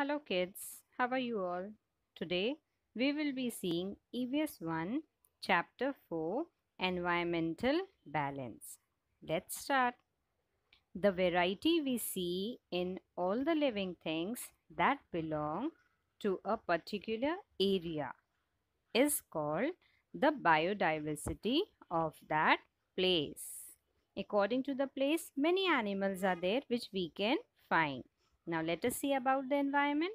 Hello kids, how are you all? Today we will be seeing EVS 1 Chapter 4 Environmental Balance. Let's start. The variety we see in all the living things that belong to a particular area is called the biodiversity of that place. According to the place, many animals are there which we can find. Now let us see about the environment.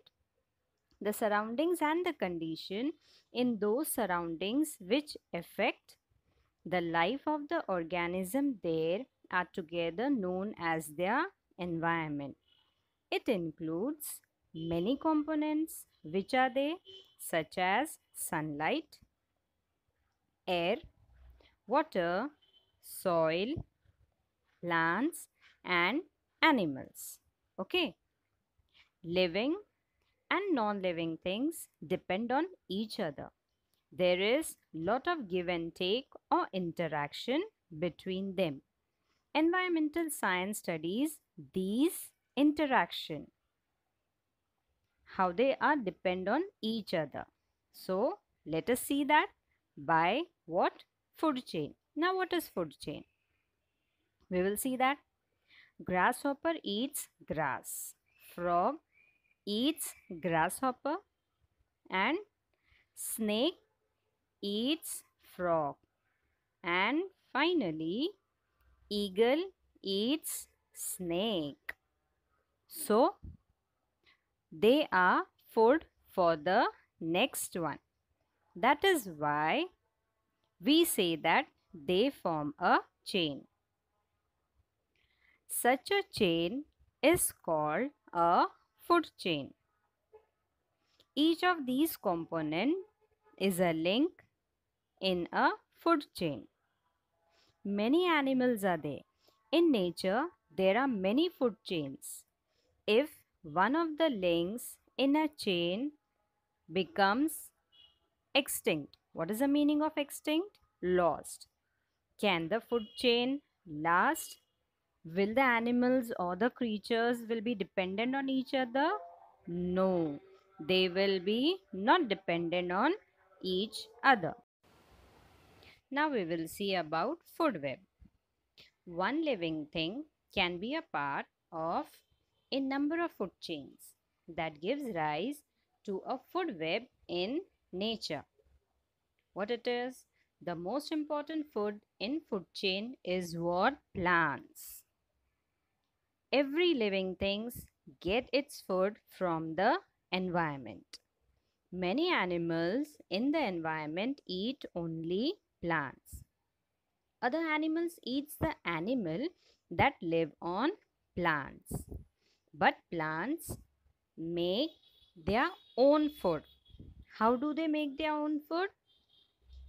The surroundings and the condition in those surroundings which affect the life of the organism there are together known as their environment. It includes many components which are they such as sunlight, air, water, soil, plants and animals. Okay living and non-living things depend on each other. There is lot of give and take or interaction between them. Environmental science studies these interaction. How they are depend on each other. So let us see that by what? Food chain. Now what is food chain? We will see that grasshopper eats grass. Frog eats grasshopper and snake eats frog and finally eagle eats snake. So they are food for the next one. That is why we say that they form a chain. Such a chain is called a food chain. Each of these component is a link in a food chain. Many animals are there. In nature, there are many food chains. If one of the links in a chain becomes extinct, what is the meaning of extinct? Lost. Can the food chain last? will the animals or the creatures will be dependent on each other no they will be not dependent on each other now we will see about food web one living thing can be a part of a number of food chains that gives rise to a food web in nature what it is the most important food in food chain is what plants every living things get its food from the environment. Many animals in the environment eat only plants. Other animals eats the animal that live on plants. But plants make their own food. How do they make their own food?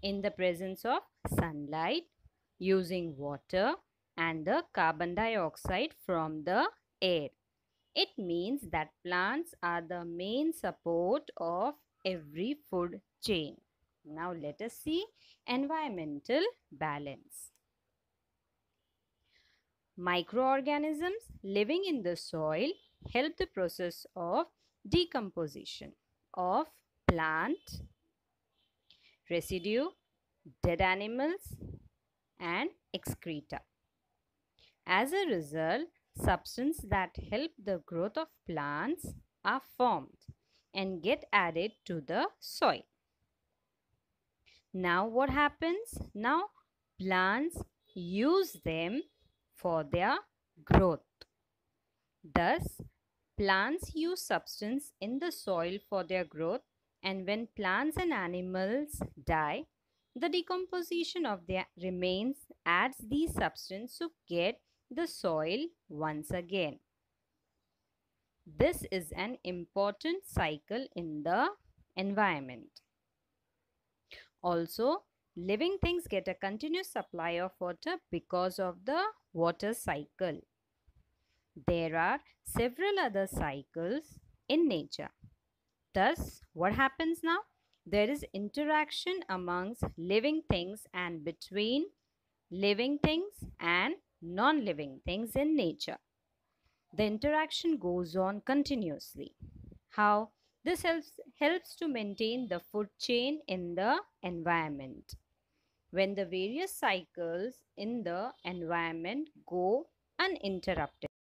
In the presence of sunlight, using water, and the carbon dioxide from the air. It means that plants are the main support of every food chain. Now let us see environmental balance. Microorganisms living in the soil help the process of decomposition of plant, residue, dead animals and excreta. As a result, substances that help the growth of plants are formed and get added to the soil. Now what happens? Now plants use them for their growth. Thus, plants use substance in the soil for their growth and when plants and animals die, the decomposition of their remains adds these substance to get the soil once again. This is an important cycle in the environment. Also, living things get a continuous supply of water because of the water cycle. There are several other cycles in nature. Thus, what happens now? There is interaction amongst living things and between living things and non living things in nature. The interaction goes on continuously. How? This helps, helps to maintain the food chain in the environment. When the various cycles in the environment go uninterrupted,